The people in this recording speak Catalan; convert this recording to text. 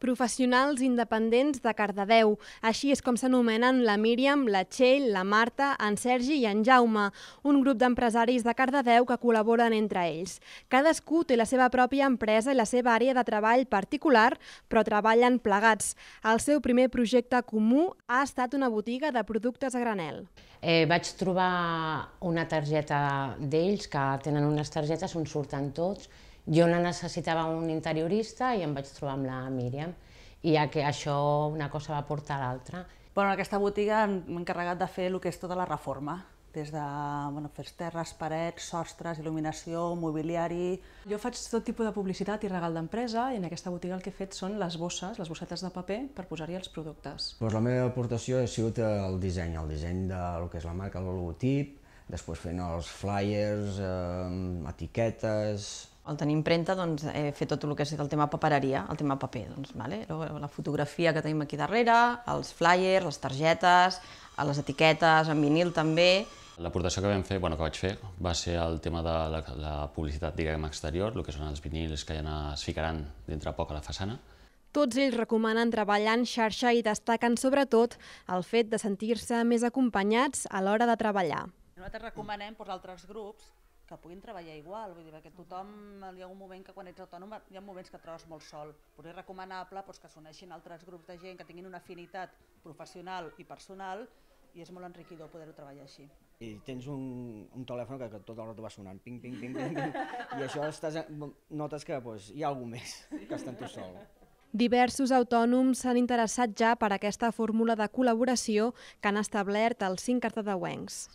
Professionals independents de Cardedeu. Així és com s'anomenen la Míriam, la Txell, la Marta, en Sergi i en Jaume, un grup d'empresaris de Cardedeu que col·laboren entre ells. Cadascú té la seva pròpia empresa i la seva àrea de treball particular, però treballen plegats. El seu primer projecte comú ha estat una botiga de productes a granel. Eh, vaig trobar una targeta d'ells, que tenen unes targetes on surten tots, jo no necessitava un interiorista i em vaig trobar amb la Míriam. I ja que això una cosa va portar a l'altra. Bueno, en aquesta botiga m'he encarregat de fer el que és tota la reforma, des de bueno, fer terres, parets, sostres, il·luminació, mobiliari... Jo faig tot tipus de publicitat i regal d'empresa i en aquesta botiga el que he fet són les bosses, les bossetes de paper per posar-hi els productes. Pues la meva aportació ha sigut el disseny, el disseny de lo que és la marca, el logotip, després fent els flyers, eh, etiquetes, el tenir impremta doncs, eh, fer tot el que és el tema papereria, el tema paper, doncs, vale? la fotografia que tenim aquí darrere, els flyers, les targetes, les etiquetes, en vinil també. L'aportació que vam fer, bueno, que vaig fer, va ser el tema de la, la publicitat diguem, exterior, el que són els vinils que ja es ficaran dintre poc a la façana, tots ells recomanen treballar en xarxa i destaquen sobretot el fet de sentir-se més acompanyats a l'hora de treballar. Nosaltres recomanem per altres grups que puguin treballar igual, vull dir, perquè tothom, eh, hi ha un moment que quan ets autònom, hi ha moments que trobes molt sol, però és recomanable doncs, que s'uneixin altres grups de gent que tinguin una afinitat professional i personal i és molt enriquidor poder-ho treballar així. I tens un, un telèfon que, que tot el rato va sonant, ping, ping, ping, ping, ping i això estàs, notes que doncs, hi ha algú més que està en tu sol. Diversos autònoms s'han interessat ja per aquesta fórmula de col·laboració que han establert els cinc cartadauencs.